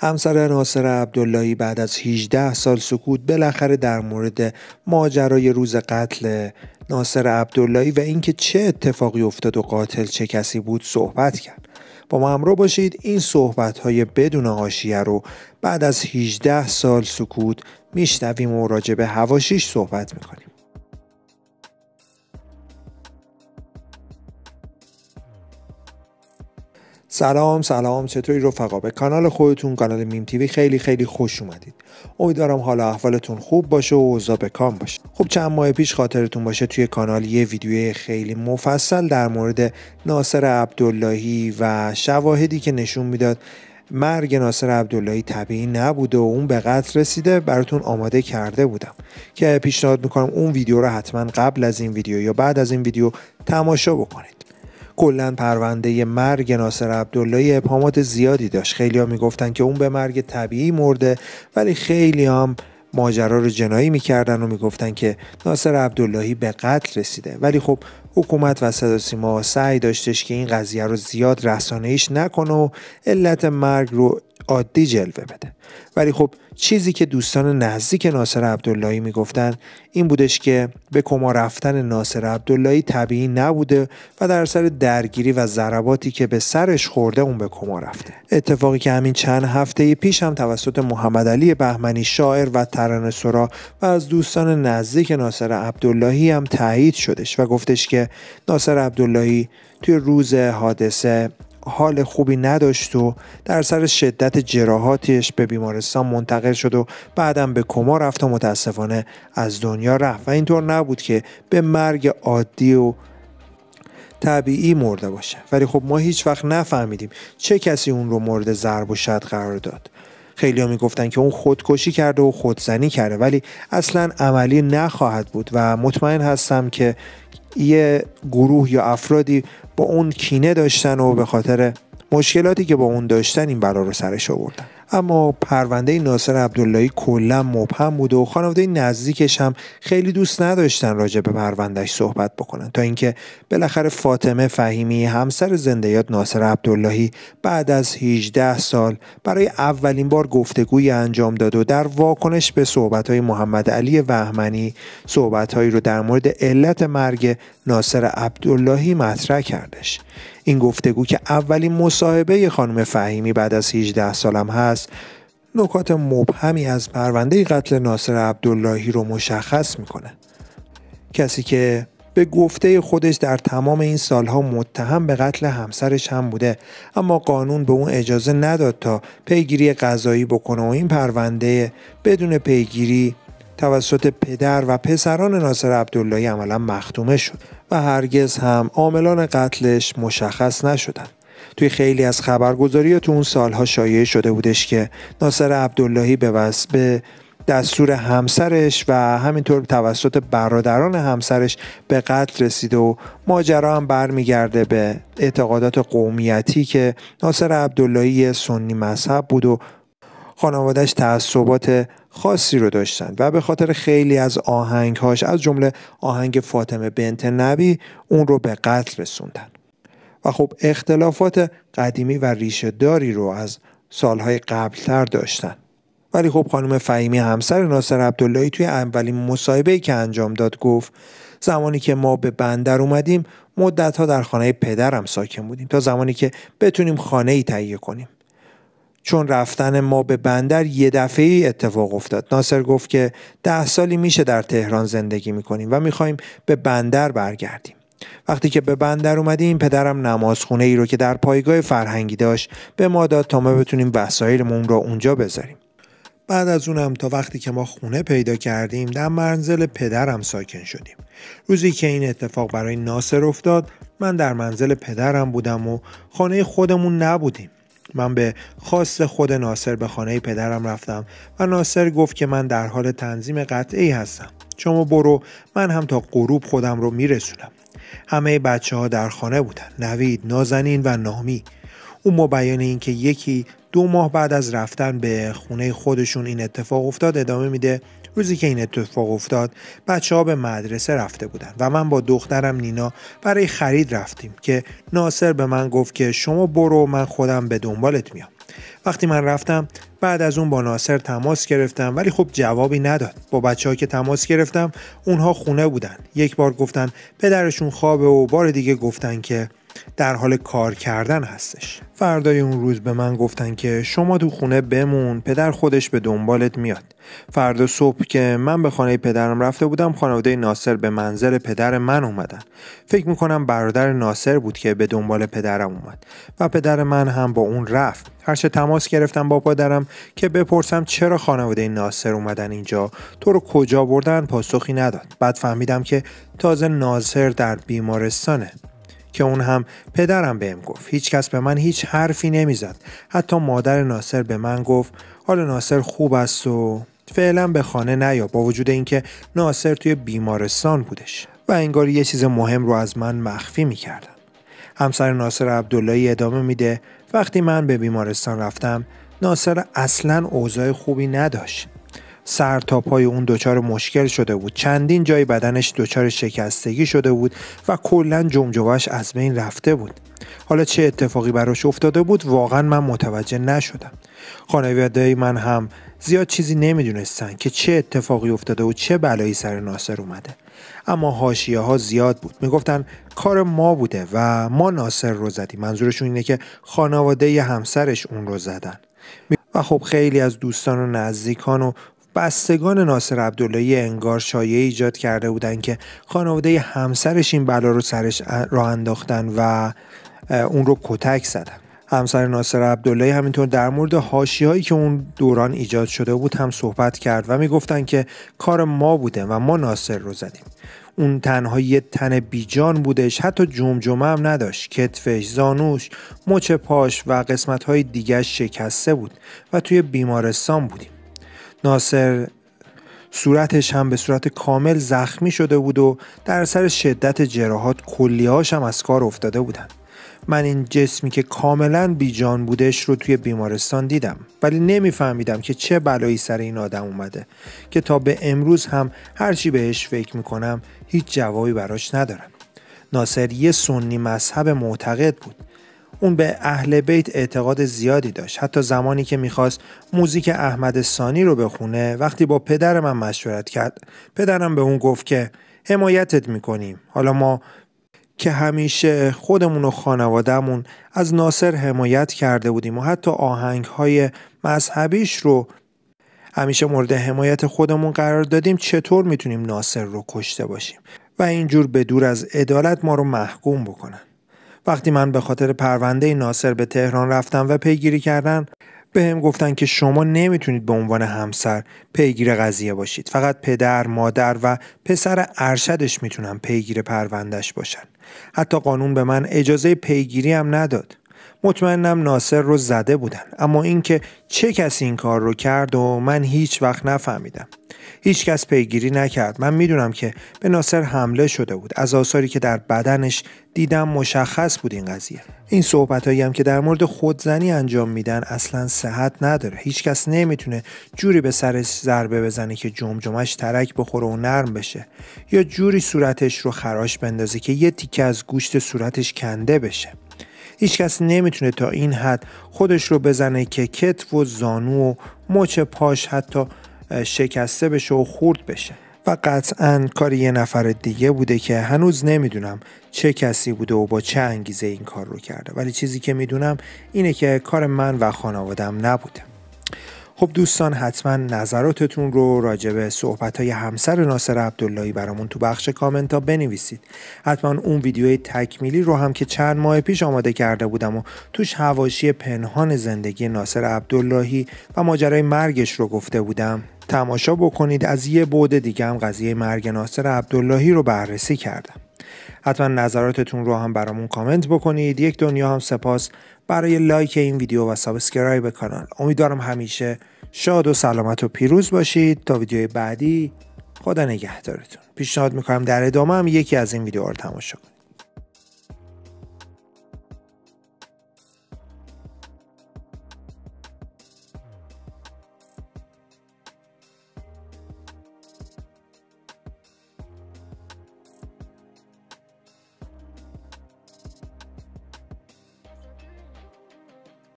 همسر ناصر عبداللهی بعد از 18 سال سکوت بالاخره در مورد ماجرای روز قتل ناصر عبداللهی و اینکه چه اتفاقی افتاد و قاتل چه کسی بود صحبت کرد با ما همراه باشید این صحبت های بدون آشیه رو بعد از 18 سال سکوت میشنویم و راجع به هواشیش صحبت میکنیم سلام سلام چطوری رفقا به کانال خودتون کانال میم تیوی خیلی خیلی خوش اومدید امیدوارم حال احوالتون خوب باشه و اوضاع به کام باشه خب چند ماه پیش خاطرتون باشه توی کانال یه ویدیوی خیلی مفصل در مورد ناصر عبداللهی و شواهدی که نشون میداد مرگ ناصر عبداللهی طبیعی نبوده و اون به قتل رسیده براتون آماده کرده بودم که پیشنهاد میکنم اون ویدیو رو حتما قبل از این ویدیو یا بعد از این ویدیو تماشا بکنید کلا پرونده مرگ ناصر عبداللهی ابهامات زیادی داشت خیلی ها میگفتن که اون به مرگ طبیعی مرده ولی خیلی هم ماجرا رو جنایی میکردن و میگفتن که ناصر عبداللهی به قتل رسیده ولی خب حکومت و صدا سیما سعی داشتش که این قضیه رو زیاد رسانه ایش نکنه و علت مرگ رو عادی جلوه بده ولی خب چیزی که دوستان نزدیک ناصر عبداللهی میگفتن این بودش که به کما رفتن ناصر عبداللهی طبیعی نبوده و در سر درگیری و ضرباتی که به سرش خورده اون به کما رفته اتفاقی که همین چند هفته پیش هم توسط محمد علی بهمنی شاعر و ترانه‌سرا و از دوستان نزدیک ناصر عبداللهی هم تایید شدش و گفتش که ناصر عبداللهی توی روز حادثه حال خوبی نداشت و در سر شدت جراحاتش به بیمارستان منتقل شد و بعدم به کما رفت و متاسفانه از دنیا رفت و اینطور نبود که به مرگ عادی و طبیعی مرده باشه ولی خب ما هیچ وقت نفهمیدیم چه کسی اون رو مورد ضرب و شد قرار داد خیلی ها میگفتن که اون خودکشی کرده و خودزنی کرده ولی اصلا عملی نخواهد بود و مطمئن هستم که یه گروه یا افرادی با اون کینه داشتن و به خاطر مشکلاتی که با اون داشتن این بلا رو سرش آوردن اما پرونده ناصر عبداللهی کلا مبهم بود و خانواده نزدیکش هم خیلی دوست نداشتن راجع به پروندهش صحبت بکنن تا اینکه بالاخره فاطمه فهیمی همسر زندیات ناصر عبداللهی بعد از 18 سال برای اولین بار گفتگویی انجام داد و در واکنش به صحبت‌های محمد علی وهمنی صحبتهایی رو در مورد علت مرگ ناصر عبداللهی مطرح کردش این گفتگو که اولین مصاحبه خانم فهیمی بعد از 18 سالم هست نکات مبهمی از پرونده قتل ناصر عبداللهی رو مشخص میکنه کسی که به گفته خودش در تمام این سالها متهم به قتل همسرش هم بوده اما قانون به اون اجازه نداد تا پیگیری قضایی بکنه و این پرونده بدون پیگیری توسط پدر و پسران ناصر عبداللهی عملا مختومه شد و هرگز هم عاملان قتلش مشخص نشدند توی خیلی از خبرگزاری تو اون سالها شایع شده بودش که ناصر عبداللهی به به دستور همسرش و همینطور توسط برادران همسرش به قتل رسید و ماجرا هم برمیگرده به اعتقادات قومیتی که ناصر عبداللهی سنی مذهب بود و خانوادهش تعصبات خاصی رو داشتن و به خاطر خیلی از آهنگهاش از جمله آهنگ فاطمه بنت نبی اون رو به قتل رسوندن و خب اختلافات قدیمی و ریشه داری رو از سالهای قبلتر داشتن ولی خب خانم فهیمی همسر ناصر عبداللهی توی اولین مصاحبه که انجام داد گفت زمانی که ما به بندر اومدیم ها در خانه پدرم ساکن بودیم تا زمانی که بتونیم خانه ای تهیه کنیم چون رفتن ما به بندر یه دفعه ای اتفاق افتاد ناصر گفت که ده سالی میشه در تهران زندگی میکنیم و میخوایم به بندر برگردیم وقتی که به بندر اومدیم پدرم نمازخونه ای رو که در پایگاه فرهنگی داشت به ما داد تا ما بتونیم وسایلمون رو اونجا بذاریم بعد از اونم تا وقتی که ما خونه پیدا کردیم در منزل پدرم ساکن شدیم روزی که این اتفاق برای ناصر افتاد من در منزل پدرم بودم و خانه خودمون نبودیم من به خواست خود ناصر به خانه پدرم رفتم و ناصر گفت که من در حال تنظیم قطعی هستم شما برو من هم تا غروب خودم رو میرسونم همه بچه ها در خانه بودن نوید نازنین و نامی او ما بیان اینکه یکی دو ماه بعد از رفتن به خونه خودشون این اتفاق افتاد ادامه میده روزی که این اتفاق افتاد بچه ها به مدرسه رفته بودن و من با دخترم نینا برای خرید رفتیم که ناصر به من گفت که شما برو من خودم به دنبالت میام وقتی من رفتم بعد از اون با ناصر تماس گرفتم ولی خب جوابی نداد با بچه ها که تماس گرفتم اونها خونه بودن یک بار گفتن پدرشون خوابه و بار دیگه گفتن که در حال کار کردن هستش فردای اون روز به من گفتن که شما تو خونه بمون پدر خودش به دنبالت میاد فردا صبح که من به خانه پدرم رفته بودم خانواده ناصر به منزل پدر من اومدن فکر میکنم برادر ناصر بود که به دنبال پدرم اومد و پدر من هم با اون رفت هرچه تماس گرفتم با پدرم که بپرسم چرا خانواده ناصر اومدن اینجا تو رو کجا بردن پاسخی نداد بعد فهمیدم که تازه ناصر در بیمارستانه که اون هم پدرم بهم گفت هیچکس به من هیچ حرفی نمیزد حتی مادر ناصر به من گفت حال ناصر خوب است و فعلا به خانه نیا با وجود اینکه ناصر توی بیمارستان بودش و انگار یه چیز مهم رو از من مخفی میکردن همسر ناصر عبداللهی ادامه میده وقتی من به بیمارستان رفتم ناصر اصلا اوضاع خوبی نداشت سر تا پای اون دچار مشکل شده بود چندین جای بدنش دچار شکستگی شده بود و کلا جمجمهش از بین رفته بود حالا چه اتفاقی براش افتاده بود واقعا من متوجه نشدم خانواده من هم زیاد چیزی نمیدونستن که چه اتفاقی افتاده و چه بلایی سر ناصر اومده اما هاشیه ها زیاد بود میگفتن کار ما بوده و ما ناصر رو زدیم منظورشون اینه که خانواده همسرش اون رو زدن و خب خیلی از دوستان و نزدیکان و بستگان ناصر عبداللهی انگار شایعه ایجاد کرده بودند که خانواده همسرش این بلا رو سرش را انداختن و اون رو کتک زدن همسر ناصر عبداللهی همینطور در مورد هاشی هایی که اون دوران ایجاد شده بود هم صحبت کرد و میگفتن که کار ما بوده و ما ناصر رو زدیم اون تنها یه تن بیجان بودش حتی جمجمه هم نداشت کتفش زانوش مچ پاش و قسمت های دیگه شکسته بود و توی بیمارستان بودیم ناصر صورتش هم به صورت کامل زخمی شده بود و در سر شدت جراحات کلیهاش هم از کار افتاده بودن من این جسمی که کاملا بیجان بودش رو توی بیمارستان دیدم ولی نمیفهمیدم که چه بلایی سر این آدم اومده که تا به امروز هم هرچی بهش فکر میکنم هیچ جوابی براش ندارم ناصر یه سنی مذهب معتقد بود اون به اهل بیت اعتقاد زیادی داشت حتی زمانی که میخواست موزیک احمد سانی رو بخونه وقتی با پدر من مشورت کرد پدرم به اون گفت که حمایتت میکنیم حالا ما که همیشه خودمون و خانوادهمون از ناصر حمایت کرده بودیم و حتی آهنگ های مذهبیش رو همیشه مورد حمایت خودمون قرار دادیم چطور میتونیم ناصر رو کشته باشیم و اینجور به دور از عدالت ما رو محکوم بکنن وقتی من به خاطر پرونده ناصر به تهران رفتم و پیگیری کردن به هم گفتن که شما نمیتونید به عنوان همسر پیگیر قضیه باشید فقط پدر، مادر و پسر ارشدش میتونن پیگیر پروندهش باشن حتی قانون به من اجازه پیگیری هم نداد مطمئنم ناصر رو زده بودن اما اینکه چه کسی این کار رو کرد و من هیچ وقت نفهمیدم هیچ کس پیگیری نکرد من میدونم که به ناصر حمله شده بود از آثاری که در بدنش دیدم مشخص بود این قضیه این صحبت هایی هم که در مورد خودزنی انجام میدن اصلا صحت نداره هیچکس نمیتونه جوری به سرش ضربه بزنه که جمجمش ترک بخوره و نرم بشه یا جوری صورتش رو خراش بندازه که یه تیکه از گوشت صورتش کنده بشه هیچکس نمیتونه تا این حد خودش رو بزنه که کتف و زانو و مچ پاش حتی شکسته بشه و خورد بشه و قطعا کار یه نفر دیگه بوده که هنوز نمیدونم چه کسی بوده و با چه انگیزه این کار رو کرده ولی چیزی که میدونم اینه که کار من و خانوادم نبوده خب دوستان حتما نظراتتون رو راجع به صحبت های همسر ناصر عبداللهی برامون تو بخش کامنت ها بنویسید حتما اون ویدیوی تکمیلی رو هم که چند ماه پیش آماده کرده بودم و توش هواشی پنهان زندگی ناصر عبداللهی و ماجرای مرگش رو گفته بودم تماشا بکنید از یه بعد دیگه هم قضیه مرگ ناصر عبداللهی رو بررسی کردم حتما نظراتتون رو هم برامون کامنت بکنید یک دنیا هم سپاس برای لایک این ویدیو و سابسکرایب کانال امیدوارم همیشه شاد و سلامت و پیروز باشید تا ویدیوی بعدی خدا نگهدارتون پیشنهاد میکنم در ادامه هم یکی از این ویدیوها رو تماشا کنید